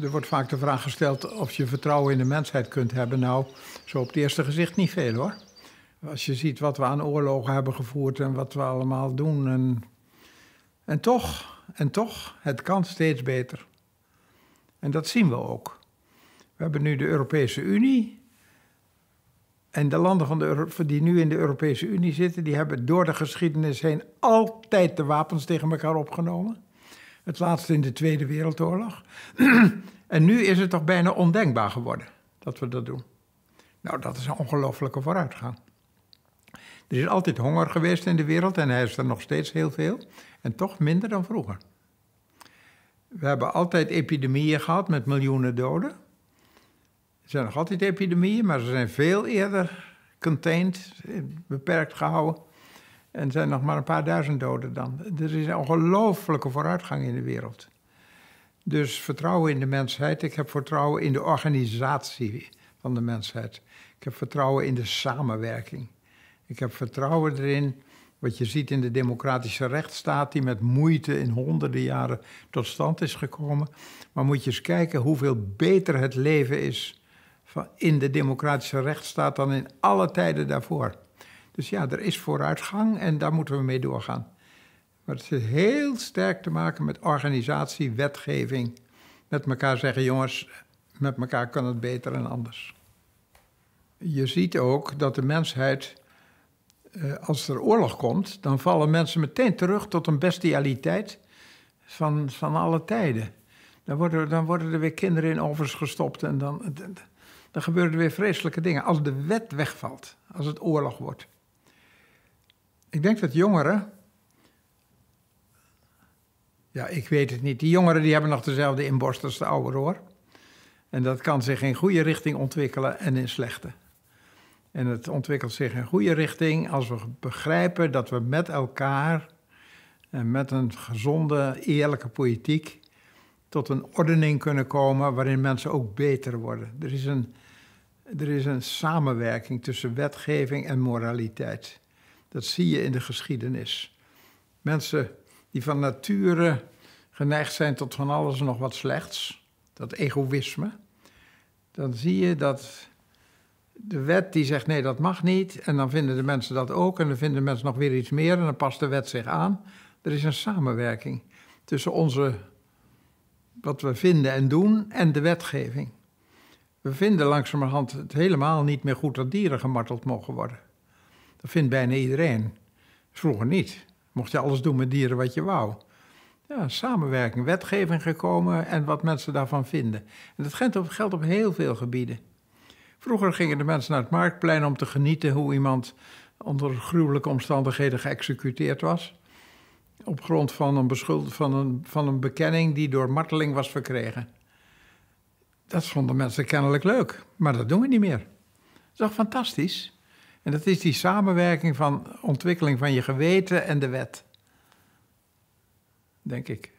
Er wordt vaak de vraag gesteld of je vertrouwen in de mensheid kunt hebben. Nou, zo op het eerste gezicht niet veel hoor. Als je ziet wat we aan oorlogen hebben gevoerd en wat we allemaal doen. En, en toch, en toch, het kan steeds beter. En dat zien we ook. We hebben nu de Europese Unie. En de landen van die nu in de Europese Unie zitten, die hebben door de geschiedenis heen altijd de wapens tegen elkaar opgenomen. Het laatste in de Tweede Wereldoorlog. en nu is het toch bijna ondenkbaar geworden dat we dat doen. Nou, dat is een ongelofelijke vooruitgang. Er is altijd honger geweest in de wereld en hij is er nog steeds heel veel. En toch minder dan vroeger. We hebben altijd epidemieën gehad met miljoenen doden. Er zijn nog altijd epidemieën, maar ze zijn veel eerder contained, eh, beperkt gehouden en er zijn nog maar een paar duizend doden dan. Er is een ongelooflijke vooruitgang in de wereld. Dus vertrouwen in de mensheid. Ik heb vertrouwen in de organisatie van de mensheid. Ik heb vertrouwen in de samenwerking. Ik heb vertrouwen erin, wat je ziet in de democratische rechtsstaat, die met moeite in honderden jaren tot stand is gekomen. Maar moet je eens kijken hoeveel beter het leven is in de democratische rechtsstaat dan in alle tijden daarvoor. Dus ja, er is vooruitgang en daar moeten we mee doorgaan. Maar het heeft heel sterk te maken met organisatie, wetgeving. Met elkaar zeggen, jongens, met elkaar kan het beter en anders. Je ziet ook dat de mensheid, eh, als er oorlog komt, dan vallen mensen meteen terug tot een bestialiteit van, van alle tijden. Dan worden, dan worden er weer kinderen in ovens gestopt en dan, dan gebeuren er weer vreselijke dingen. Als de wet wegvalt, als het oorlog wordt. Ik denk dat jongeren. Ja, ik weet het niet. Die jongeren die hebben nog dezelfde inborst als de ouderen hoor. En dat kan zich in goede richting ontwikkelen en in slechte. En het ontwikkelt zich in goede richting als we begrijpen dat we met elkaar en met een gezonde, eerlijke politiek tot een ordening kunnen komen waarin mensen ook beter worden. Er is een, er is een samenwerking tussen wetgeving en moraliteit. Dat zie je in de geschiedenis. Mensen die van nature geneigd zijn tot van alles en nog wat slechts, dat egoïsme, dan zie je dat de wet die zegt nee, dat mag niet, en dan vinden de mensen dat ook, en dan vinden de mensen nog weer iets meer, en dan past de wet zich aan. Er is een samenwerking tussen onze, wat we vinden en doen, en de wetgeving. We vinden langzamerhand het helemaal niet meer goed dat dieren gemarteld mogen worden. Dat vindt bijna iedereen. Vroeger niet. Mocht je alles doen met dieren wat je wou. Ja, samenwerking, wetgeving gekomen en wat mensen daarvan vinden. En dat geldt op, op heel veel gebieden. Vroeger gingen de mensen naar het marktplein om te genieten hoe iemand onder gruwelijke omstandigheden geëxecuteerd was. Op grond van een, beschuldiging van, een, van een bekenning die door marteling was verkregen. Dat vonden mensen kennelijk leuk, maar dat doen we niet meer. Dat is toch fantastisch? En dat is die samenwerking van ontwikkeling van je geweten en de wet. Denk ik.